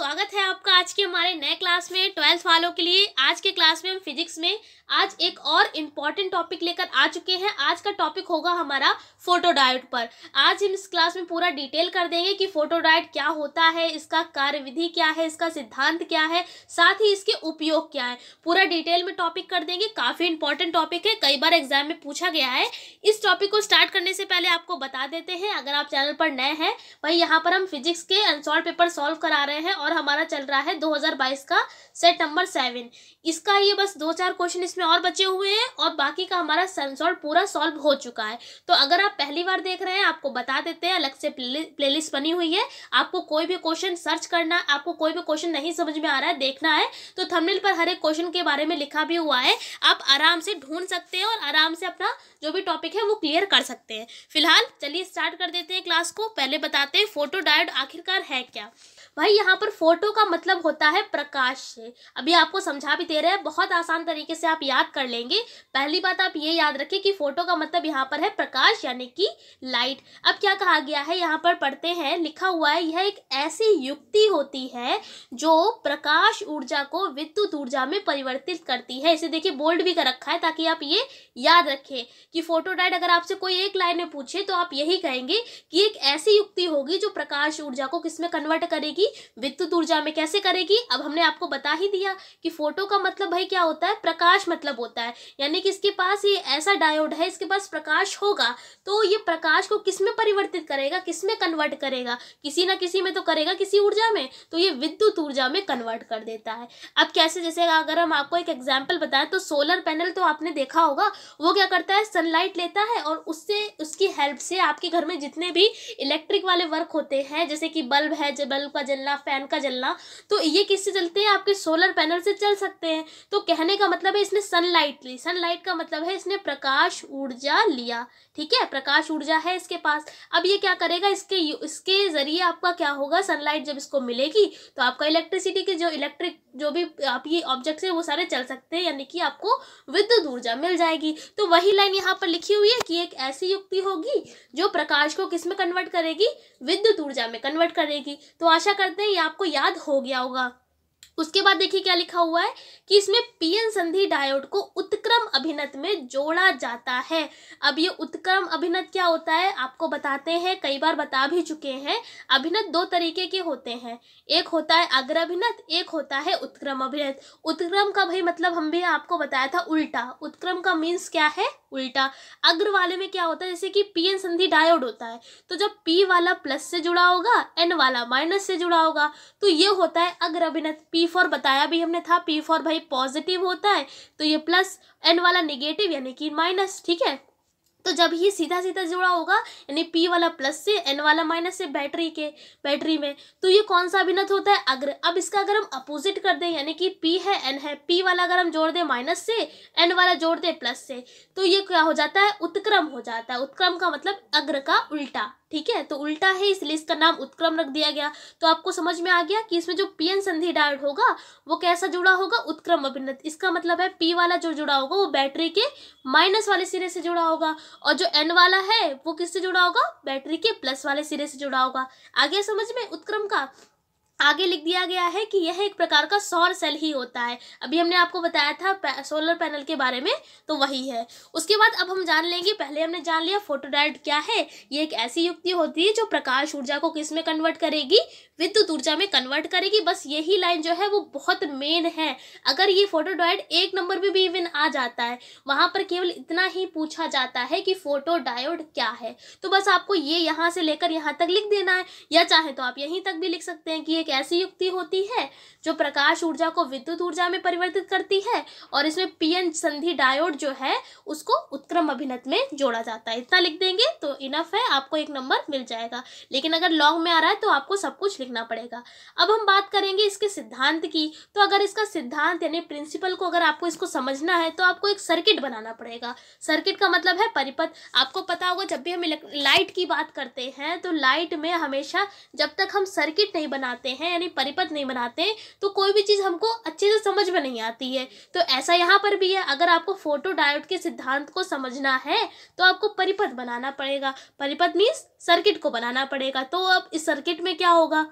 स्वागत है आपका आज के हमारे नए क्लास में ट्वेल्थ वालों के लिए आज के क्लास में हम फिजिक्स में आज एक और इम्पॉर्टेंट टॉपिक लेकर आ चुके हैं आज का टॉपिक होगा हमारा फोटोडायोड पर आज हम इस क्लास में पूरा डिटेल कर देंगे कि फोटोडायोड क्या होता है इसका कार्यविधि क्या है इसका सिद्धांत क्या है साथ ही इसके उपयोग क्या है पूरा डिटेल में टॉपिक कर देंगे काफ़ी इंपॉर्टेंट टॉपिक है कई बार एग्जाम में पूछा गया है इस टॉपिक को स्टार्ट करने से पहले आपको बता देते हैं अगर आप चैनल पर नए हैं भाई यहाँ पर हम फिजिक्स के अनसॉल्व पेपर सॉल्व करा रहे हैं और और हमारा चल रहा है 2022 का सेट नंबर सेवन इसका ये बस दो चार क्वेश्चन इसमें और बचे हुए हैं और बाकी का हमारा सनसॉल्व पूरा सॉल्व हो चुका है तो अगर आप पहली बार देख रहे हैं आपको बता देते हैं अलग से प्ले बनी हुई है आपको कोई भी क्वेश्चन सर्च करना आपको कोई भी क्वेश्चन नहीं समझ में आ रहा है देखना है तो थमनिल पर हर एक क्वेश्चन के बारे में लिखा भी हुआ है आप आराम से ढूंढ सकते हैं और आराम से अपना जो भी टॉपिक है वो क्लियर कर सकते हैं फिलहाल चलिए स्टार्ट कर देते हैं क्लास को पहले बताते हैं फोटो डायड आखिरकार है क्या भाई यहाँ पर फोटो का मतलब होता है प्रकाश से अभी आपको समझा भी दे रहे हैं बहुत आसान तरीके से आप याद कर लेंगे पहली बात आप ये याद रखें कि फोटो का मतलब यहाँ पर है प्रकाश यानी कि लाइट अब क्या कहा गया है यहाँ पर पढ़ते हैं लिखा हुआ है यह एक ऐसी युक्ति होती है जो प्रकाश ऊर्जा को विद्युत ऊर्जा में परिवर्तित करती है इसे देखिए बोल्ड भी कर रखा है ताकि आप ये याद रखें कि डाइट अगर आपसे कोई एक लाइन में पूछे तो आप यही कहेंगे कि एक ऐसी युक्ति होगी जो प्रकाश ऊर्जा को किसमें कन्वर्ट करेगी करेगी विद्युत ऊर्जा में कैसे करेगी अब हमने आपको बता ही दिया कि फोटो का मतलब भाई क्या होता है प्रकाश मतलब होता है यानी कि इसके पास ये ऐसा डायोड है इसके पास प्रकाश होगा तो ये प्रकाश को किस में परिवर्तित करेगा किस में कन्वर्ट करेगा किसी ना किसी में तो करेगा किसी ऊर्जा में तो ये विद्युत ऊर्जा में कन्वर्ट कर देता है अब कैसे जैसे अगर हम आपको एक एग्जाम्पल बताएं तो सोलर पैनल तो आपने देखा होगा वो क्या करता है सनलाइट लेता है और उससे उसकी हेल्प से आपके घर में जितने भी इलेक्ट्रिक वाले वर्क होते हैं जैसे कि बल्ब है जो बल्ब का जलना फैन का जलना तो ये किससे चलते हैं आपके सोलर पैनल से चल सकते हैं तो कहने का मतलब है इसने सनलाइट ली सनलाइट का मतलब है इसने प्रकाश ऊर्जा लिया ठीक है प्रकाश ऊर्जा है इसके पास अब ये क्या करेगा इसके इसके जरिए आपका क्या होगा सनलाइट जब इसको मिलेगी तो आपका इलेक्ट्रिसिटी के जो इलेक्ट्रिक जो भी आप ये ऑब्जेक्ट्स हैं वो सारे चल सकते हैं यानी कि आपको विद्युत ऊर्जा मिल जाएगी तो वही लाइन यहाँ पर लिखी हुई है कि एक ऐसी युक्ति होगी जो प्रकाश को किस में कन्वर्ट करेगी विद्युत ऊर्जा में कन्वर्ट करेगी तो आशा करते हैं ये आपको याद हो गया होगा उसके बाद देखिए क्या लिखा हुआ है कि इसमें पीएन संधि डायोड को उत्क्रम अभिनत में जोड़ा जाता है अब ये उत्क्रम अभिनत क्या होता है आपको बताते हैं कई बार बता भी चुके हैं अभिनत दो तरीके के होते हैं एक होता है अग्र अभिनत एक होता है उत्क्रम अभिनत उत्क्रम का भाई मतलब हम भी आपको बताया था उल्टा उत्क्रम का मीन्स क्या है उल्टा अग्र वाले में क्या होता है जैसे कि पी एन संधि डायोड होता है तो जब पी वाला प्लस से जुड़ा होगा एन वाला माइनस से जुड़ा होगा तो ये होता है अग्र अभिनत पी फोर बताया भी हमने था पी फोर भाई पॉजिटिव होता है तो ये प्लस एन वाला निगेटिव यानी कि माइनस ठीक है तो जब ये सीधा सीधा जुड़ा होगा यानी पी वाला प्लस से एन वाला माइनस से बैटरी के बैटरी में तो ये कौन सा अभिनत होता है अग्र अब इसका अगर हम अपोजिट कर दें यानी कि पी है एन है पी वाला अगर हम जोड़ दें माइनस से एन वाला जोड़ दें प्लस से तो ये क्या हो जाता है उत्क्रम हो जाता है उत्क्रम का मतलब अग्र का उल्टा ठीक है तो उल्टा है इसलिए इसका नाम उत्क्रम रख दिया गया तो आपको समझ में आ गया कि इसमें जो पीएन संधि डायोड होगा वो कैसा जुड़ा होगा उत्क्रम अभिनत इसका मतलब है पी वाला जो जुड़ा होगा वो बैटरी के माइनस वाले सिरे से जुड़ा होगा और जो एन वाला है वो किससे जुड़ा होगा बैटरी के प्लस वाले सिरे से जुड़ा होगा आगे समझ में उत्क्रम का आगे लिख दिया गया है कि यह एक प्रकार का सौर सेल ही होता है अभी हमने आपको बताया था सोलर पैनल के बारे में तो वही है उसके बाद अब हम जान लेंगे पहले हमने जान लिया फोटोडाइट क्या है ये एक ऐसी युक्ति होती है जो प्रकाश ऊर्जा को किस में कन्वर्ट करेगी विद्युत ऊर्जा में कन्वर्ट करेगी बस यही लाइन जो है वो बहुत मेन है अगर ये फोटोडाइट एक नंबर में भी इवन आ जाता है वहाँ पर केवल इतना ही पूछा जाता है कि फोटोडायोड क्या है तो बस आपको ये यहाँ से लेकर यहाँ तक लिख देना है या चाहे तो आप यहीं तक भी लिख सकते हैं कि एक ऐसी युक्ति होती है जो प्रकाश ऊर्जा को विद्युत ऊर्जा में परिवर्तित करती है और इसमें पीएन संधि डायोड जो है उसको उत्क्रम अभिनत में जोड़ा जाता है इतना लिख देंगे तो इनफ है आपको एक नंबर मिल जाएगा लेकिन अगर लॉन्ग में आ रहा है तो आपको सब कुछ लिखना पड़ेगा अब हम बात करेंगे इसके सिद्धांत की तो अगर इसका सिद्धांत यानी प्रिंसिपल को अगर आपको इसको समझना है तो आपको एक सर्किट बनाना पड़ेगा सर्किट का मतलब है परिपथ आपको पता होगा जब भी हम लाइट की बात करते हैं तो लाइट में हमेशा जब तक हम सर्किट नहीं बनाते हैं यानी परिपथ नहीं बनाते तो कोई भी चीज़ हमको अच्छे से समझ में नहीं आती है तो ऐसा यहाँ पर भी है अगर आपको फोटो डायोड के सिद्धांत को समझना है तो आपको परिपथ बनाना पड़ेगा परिपथ मीन्स सर्किट को बनाना पड़ेगा तो अब इस सर्किट में क्या होगा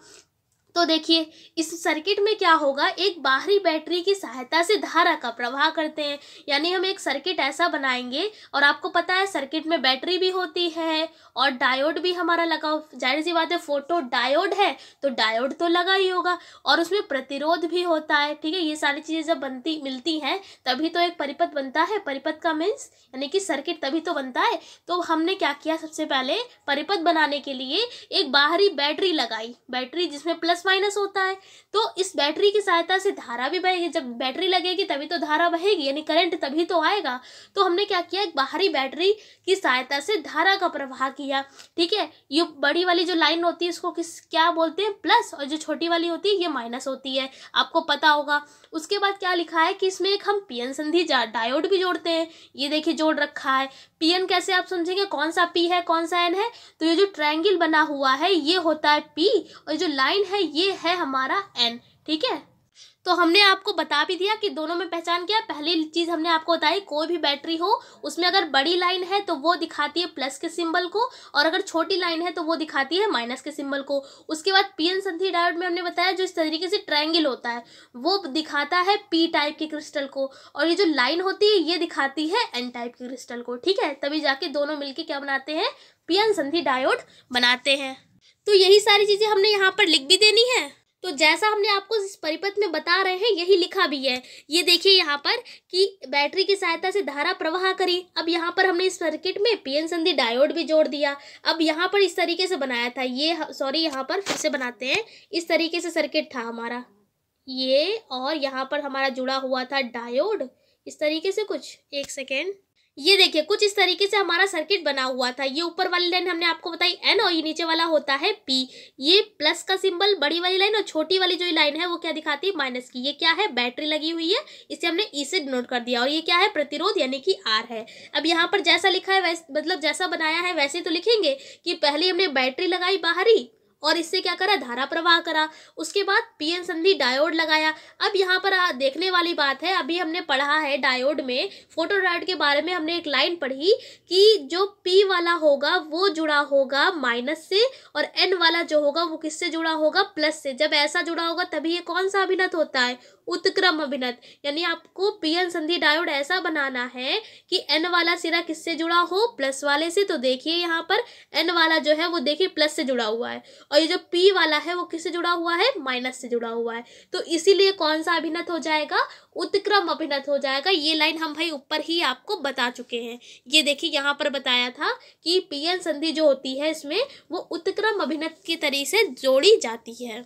तो देखिए इस सर्किट में क्या होगा एक बाहरी बैटरी की सहायता से धारा का प्रवाह करते हैं यानी हम एक सर्किट ऐसा बनाएंगे और आपको पता है सर्किट में बैटरी भी होती है और डायोड भी हमारा लगा जाहिर सी बात है फोटो डायोड है तो डायोड तो लगा ही होगा और उसमें प्रतिरोध भी होता है ठीक है ये सारी चीज़ें जब बनती मिलती हैं तभी तो एक परिपथ बनता है परिपथ का मीन्स यानी कि सर्किट तभी तो बनता है तो हमने क्या किया सबसे पहले परिपथ बनाने के लिए एक बाहरी बैटरी लगाई बैटरी जिसमें प्लस प्लस माइनस होता है तो इस बैटरी की सहायता से धारा भी बहेगी जब बैटरी लगेगी तभी तो धारा बहेगी यानी करंट तभी तो आएगा तो हमने क्या किया एक बाहरी बैटरी की सहायता से धारा का प्रवाह किया ठीक है ये बड़ी वाली जो लाइन होती है इसको किस क्या बोलते हैं प्लस और जो छोटी वाली होती है ये माइनस होती है आपको पता होगा उसके बाद क्या लिखा है कि इसमें एक हम पी संधि डायोड भी जोड़ते हैं ये देखिए जोड़ रखा है पी कैसे आप समझेंगे कौन सा पी है कौन सा एन है तो ये जो ट्रायंगल बना हुआ है ये होता है पी और जो लाइन है ये है हमारा एन ठीक है तो हमने आपको बता भी दिया कि दोनों में पहचान क्या पहली चीज़ हमने आपको बताई कोई भी बैटरी हो उसमें अगर बड़ी लाइन है तो वो दिखाती है प्लस के सिंबल को और अगर छोटी लाइन है तो वो दिखाती है माइनस के सिंबल को उसके बाद पीएन संधि डायोड में हमने बताया जो इस तरीके से ट्रायंगल होता है वो दिखाता है पी टाइप के क्रिस्टल को और ये जो लाइन होती है ये दिखाती है एन टाइप के क्रिस्टल को ठीक है तभी जाके दोनों मिलकर क्या बनाते हैं पी संधि डायोड बनाते हैं तो यही सारी चीज़ें हमने यहाँ पर लिख भी देनी है तो जैसा हमने आपको इस परिपथ में बता रहे हैं यही लिखा भी है ये देखिए यहाँ पर कि बैटरी की सहायता से धारा प्रवाह करी अब यहाँ पर हमने इस सर्किट में पीएन संधि डायोड भी जोड़ दिया अब यहाँ पर इस तरीके से बनाया था ये सॉरी यहाँ पर फिर से बनाते हैं इस तरीके से सर्किट था हमारा ये और यहाँ पर हमारा जुड़ा हुआ था डायोड इस तरीके से कुछ एक सेकेंड ये देखिए कुछ इस तरीके से हमारा सर्किट बना हुआ था ये ऊपर वाली लाइन हमने आपको बताई एन और ये नीचे वाला होता है पी ये प्लस का सिंबल बड़ी वाली लाइन और छोटी वाली जो लाइन है वो क्या दिखाती है माइनस की ये क्या है बैटरी लगी हुई है इसे हमने ई e से डिनोट कर दिया और ये क्या है प्रतिरोध यानी कि आर है अब यहाँ पर जैसा लिखा है मतलब जैसा बनाया है वैसे तो लिखेंगे कि पहले हमने बैटरी लगाई बाहरी और इससे क्या करा धारा प्रवाह करा उसके बाद पीएन संधि डायोड लगाया अब यहाँ पर देखने वाली बात है अभी हमने पढ़ा है डायोड में फोटो डायोड के बारे में हमने एक लाइन पढ़ी कि जो पी वाला होगा वो जुड़ा होगा माइनस से और एन वाला जो होगा वो किससे जुड़ा होगा प्लस से जब ऐसा जुड़ा होगा तभी ये कौन सा अभिनत होता है उत्क्रम अभिनत यानी आपको पीएन संधि डायोड ऐसा बनाना है कि एन वाला सिरा किससे जुड़ा हो प्लस वाले से तो देखिए यहाँ पर एन वाला जो है वो देखिए प्लस से जुड़ा हुआ है और ये जो पी वाला है वो किससे जुड़ा हुआ है माइनस से जुड़ा हुआ है तो इसीलिए कौन सा अभिनत हो जाएगा उत्क्रम अभिनत हो जाएगा ये लाइन हम भाई ऊपर ही आपको बता चुके हैं ये देखिए यहाँ पर बताया था कि पीएन संधि जो होती है इसमें वो उत्क्रम अभिनत के तरीके से जोड़ी जाती है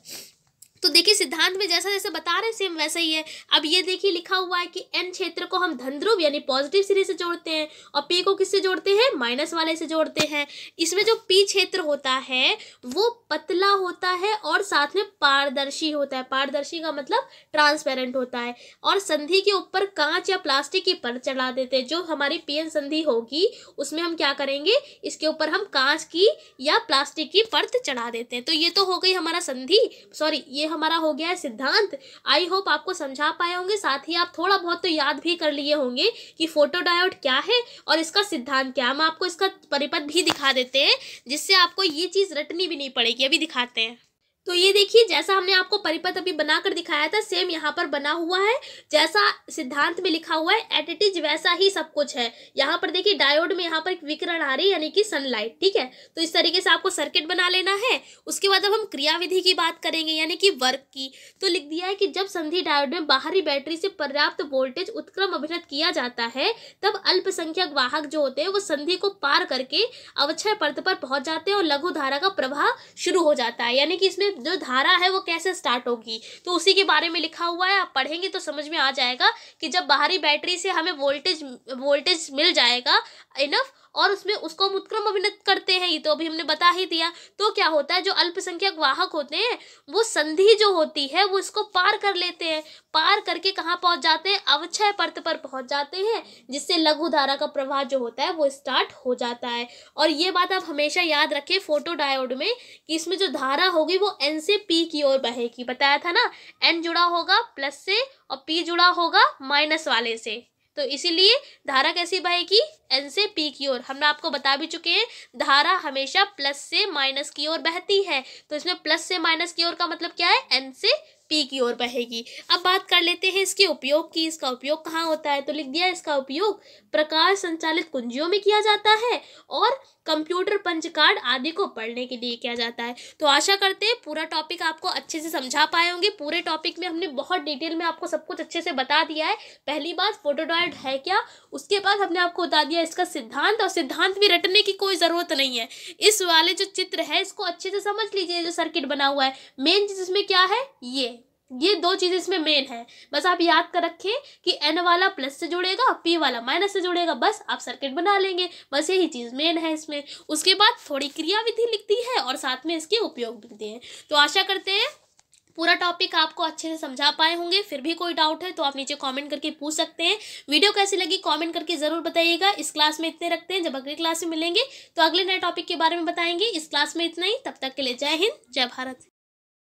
तो देखिए सिद्धांत में जैसा जैसे बता रहे हैं सेम वैसा ही है अब ये देखिए लिखा हुआ है कि एन क्षेत्र को हम धन ध्रुव यानी पॉजिटिव सिरे से जोड़ते हैं और पी को किससे जोड़ते हैं माइनस वाले से जोड़ते हैं इसमें जो पी क्षेत्र होता है वो पतला होता है और साथ में पारदर्शी होता है पारदर्शी का मतलब ट्रांसपेरेंट होता है और संधि के ऊपर कांच या प्लास्टिक की पर चढ़ा देते हैं जो हमारी पीएन संधि होगी उसमें हम क्या करेंगे इसके ऊपर हम कांच की या प्लास्टिक की परत चढ़ा देते हैं तो ये तो हो गई हमारा संधि सॉरी ये हमारा हो गया है सिद्धांत आई होप आपको समझा पाए होंगे साथ ही आप थोड़ा बहुत तो याद भी कर लिए होंगे कि फोटोडायोड क्या है और इसका सिद्धांत क्या हम आपको इसका परिपथ भी दिखा देते हैं जिससे आपको ये चीज़ रटनी भी नहीं पड़ेगी अभी दिखाते हैं तो ये देखिए जैसा हमने आपको परिपथ अभी बनाकर दिखाया था सेम यहाँ पर बना हुआ है जैसा सिद्धांत में लिखा हुआ है एटेटिज वैसा ही सब कुछ है यहाँ पर देखिए डायोड में यहाँ पर एक विकरण आ रही है यानी कि सनलाइट ठीक है तो इस तरीके से आपको सर्किट बना लेना है उसके बाद अब हम क्रियाविधि की बात करेंगे यानी कि वर्क की तो लिख दिया है कि जब संधि डायोड में बाहरी बैटरी से पर्याप्त वोल्टेज उत्क्रम अभिनत किया जाता है तब अल्पसंख्यक वाहक जो होते हैं वो संधि को पार करके अवच्छय पर्थ पर पहुंच जाते हैं और लघु धारा का प्रवाह शुरू हो जाता है यानी कि इसमें जो धारा है वो कैसे स्टार्ट होगी तो उसी के बारे में लिखा हुआ है आप पढ़ेंगे तो समझ में आ जाएगा कि जब बाहरी बैटरी से हमें वोल्टेज वोल्टेज मिल जाएगा इनफ और उसमें उसको हम उत्क्रम अभिनत करते हैं ये तो अभी हमने बता ही दिया तो क्या होता है जो अल्पसंख्यक वाहक होते हैं वो संधि जो होती है वो इसको पार कर लेते हैं पार करके कहाँ पहुँच जाते हैं अवच्छय पर्त पर पहुँच जाते हैं जिससे लघु धारा का प्रवाह जो होता है वो स्टार्ट हो जाता है और ये बात आप हमेशा याद रखें फोटो डायोड में कि इसमें जो धारा होगी वो एन से पी की ओर बहेगी बताया था ना एन जुड़ा होगा प्लस से और पी जुड़ा होगा माइनस वाले से तो इसीलिए धारा कैसी बहेगी एन से पी की ओर हमने आपको बता भी चुके हैं धारा हमेशा प्लस से माइनस की ओर बहती है तो इसमें प्लस से माइनस की ओर का मतलब क्या है एन से पी की ओर बहेगी अब बात कर लेते हैं इसके उपयोग की इसका उपयोग कहाँ होता है तो लिख दिया इसका उपयोग प्रकाश संचालित कुंजियों में किया जाता है और कंप्यूटर पंच कार्ड आदि को पढ़ने के लिए किया जाता है तो आशा करते हैं पूरा टॉपिक आपको अच्छे से समझा पाए होंगे पूरे टॉपिक में हमने बहुत डिटेल में आपको सब कुछ अच्छे से बता दिया है पहली बात फोटोडॉयड है क्या उसके बाद हमने आपको बता दिया इसका सिद्धांत और सिद्धांत भी रटने की कोई ज़रूरत नहीं है इस वाले जो चित्र है इसको अच्छे से समझ लीजिए जो सर्किट बना हुआ है मेन चीज़ इसमें क्या है ये ये दो चीज़ें इसमें मेन है बस आप याद कर रखें कि एन वाला प्लस से जुड़ेगा पी वाला माइनस से जुड़ेगा बस आप सर्किट बना लेंगे बस यही चीज़ मेन है इसमें उसके बाद थोड़ी क्रियाविधि लिखती है और साथ में इसके उपयोग लिखते हैं तो आशा करते हैं पूरा टॉपिक आपको अच्छे से समझा पाए होंगे फिर भी कोई डाउट है तो आप नीचे कमेंट करके पूछ सकते हैं वीडियो कैसी लगी कमेंट करके ज़रूर बताइएगा इस क्लास में इतने रखते हैं जब अगली क्लास में मिलेंगे तो अगले नए टॉपिक के बारे में बताएंगे इस क्लास में इतना ही तब तक के लिए जय हिंद जय भारत